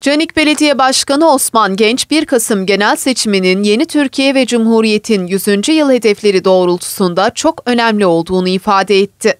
Canik Belediye Başkanı Osman Genç 1 Kasım genel seçiminin yeni Türkiye ve Cumhuriyet'in 100. yıl hedefleri doğrultusunda çok önemli olduğunu ifade etti.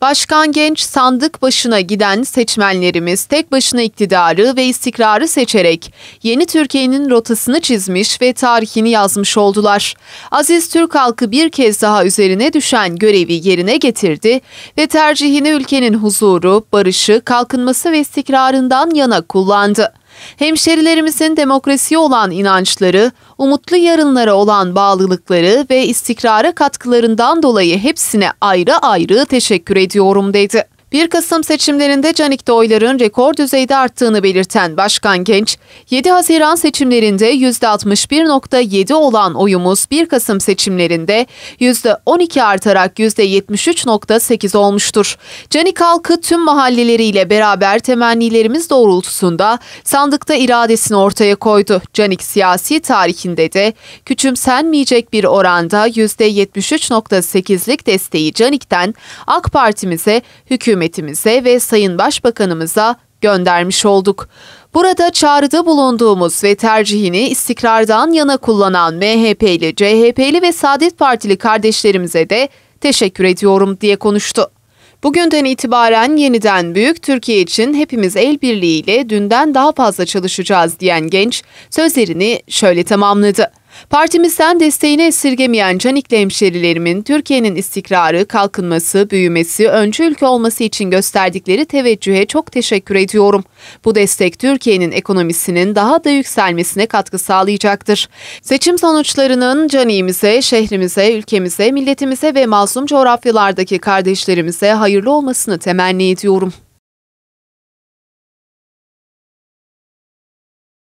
Başkan Genç sandık başına giden seçmenlerimiz tek başına iktidarı ve istikrarı seçerek yeni Türkiye'nin rotasını çizmiş ve tarihini yazmış oldular. Aziz Türk halkı bir kez daha üzerine düşen görevi yerine getirdi ve tercihini ülkenin huzuru, barışı, kalkınması ve istikrarından yana kullandı. Hemşerilerimizin demokrasiye olan inançları, umutlu yarınlara olan bağlılıkları ve istikrara katkılarından dolayı hepsine ayrı ayrı teşekkür ediyorum dedi. 1 Kasım seçimlerinde Canik'te oyların rekor düzeyde arttığını belirten Başkan Genç, 7 Haziran seçimlerinde %61.7 olan oyumuz 1 Kasım seçimlerinde %12 artarak %73.8 olmuştur. Canik halkı tüm mahalleleriyle beraber temennilerimiz doğrultusunda sandıkta iradesini ortaya koydu. Canik siyasi tarihinde de küçümsenmeyecek bir oranda %73.8'lik desteği Canik'ten AK Parti'mize hüküm hükümetimize ve Sayın Başbakanımıza göndermiş olduk. Burada çağrıda bulunduğumuz ve tercihini istikrardan yana kullanan MHP'li, CHP'li ve Saadet Partili kardeşlerimize de teşekkür ediyorum diye konuştu. Bugünden itibaren yeniden büyük Türkiye için hepimiz el birliğiyle dünden daha fazla çalışacağız diyen genç sözlerini şöyle tamamladı. Partimizden desteğini esirgemeyen Canikli hemşerilerimin Türkiye'nin istikrarı, kalkınması, büyümesi, öncü ülke olması için gösterdikleri teveccühe çok teşekkür ediyorum. Bu destek Türkiye'nin ekonomisinin daha da yükselmesine katkı sağlayacaktır. Seçim sonuçlarının caniğimize, şehrimize, ülkemize, milletimize ve mazlum coğrafyalardaki kardeşlerimize hayırlı olmasını temenni ediyorum.